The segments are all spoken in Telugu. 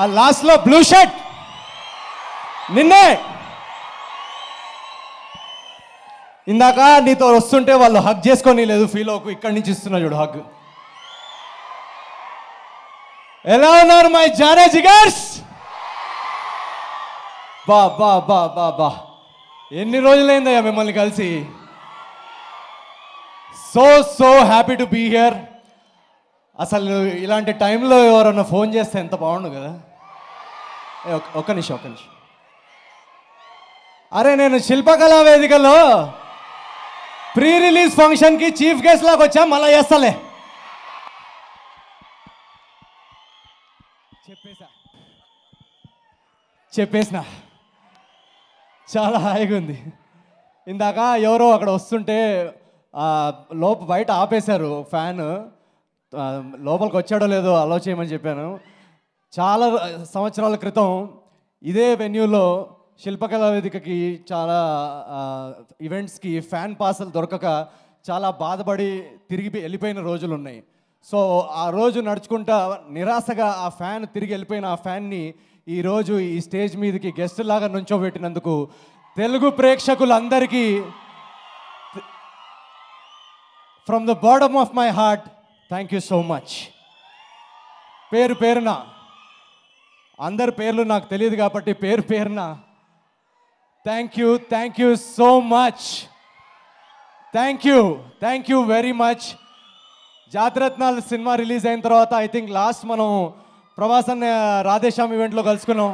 ఆ లాస్ట్లో బ్లూ షర్ట్ నిన్నే ఇందాక నీతో వస్తుంటే వాళ్ళు హగ్ చేసుకొని లేదు ఫీల్ అవుకు ఇక్కడి నుంచి ఇస్తున్నా చూడు హగ్ ఎలా ఉన్నారు మై జానే జిగర్స్ బా బా బా బా బా ఎన్ని రోజులైందయ్యా మిమ్మల్ని కలిసి so so happy to be here అసలు ఇలాంటి టైంలో ఎవరన్నా ఫోన్ చేస్తే ఎంత బాగుండు కదా ఒక్క నిమిషం ఒక్క నిమిషం అరే నేను శిల్పకళా వేదికలో ప్రీ రిలీజ్ ఫంక్షన్కి చీఫ్ గెస్ట్ లాగా వచ్చా మళ్ళీ చేస్తలే చెప్పేసా చెప్పేసిన చాలా హాయిగా ఉంది ఇందాక ఎవరో అక్కడ వస్తుంటే లోపు బయట ఆపేశారు ఫ్యాన్ లోపలికి వచ్చాడో లేదో అలో చేయమని చెప్పాను చాలా సంవత్సరాల క్రితం ఇదే వెన్యూలో శిల్పకళా వేదికకి చాలా ఈవెంట్స్కి ఫ్యాన్ పాసలు దొరకక చాలా బాధపడి తిరిగి వెళ్ళిపోయిన రోజులు ఉన్నాయి సో ఆ రోజు నడుచుకుంటా నిరాశగా ఆ ఫ్యాన్ తిరిగి వెళ్ళిపోయిన ఆ ఫ్యాన్ని ఈరోజు ఈ స్టేజ్ మీదకి గెస్ట్ లాగా నుంచోబెట్టినందుకు తెలుగు ప్రేక్షకులందరికీ from the bottom of my heart thank you so much పేరు పేరున అందరి పేర్లు నాకు తెలియదు కాబట్టి పేరు పేరున thank you thank you so much thank you thank you very much Jathiratnalu cinema release అయిన తర్వాత ఐ థింక్ లాస్ట్ మనం ప్రభాసన్న రాధేశ్యామ్ ఈవెంట్లో కలుసుకున్నాం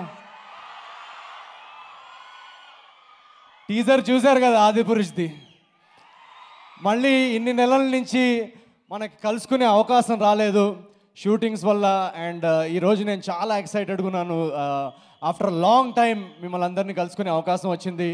టీజర్ చూశారు కదా ఆదిపురుష్ది మళ్ళీ ఇన్ని నెలల నుంచి మనకి కలుసుకునే అవకాశం రాలేదు షూటింగ్స్ వల్ల అండ్ uh, ఈరోజు నేను చాలా ఎక్సైటెడ్గా ఉన్నాను uh, ఆఫ్టర్ లాంగ్ టైం మిమ్మల్ని అందరినీ కలుసుకునే అవకాశం వచ్చింది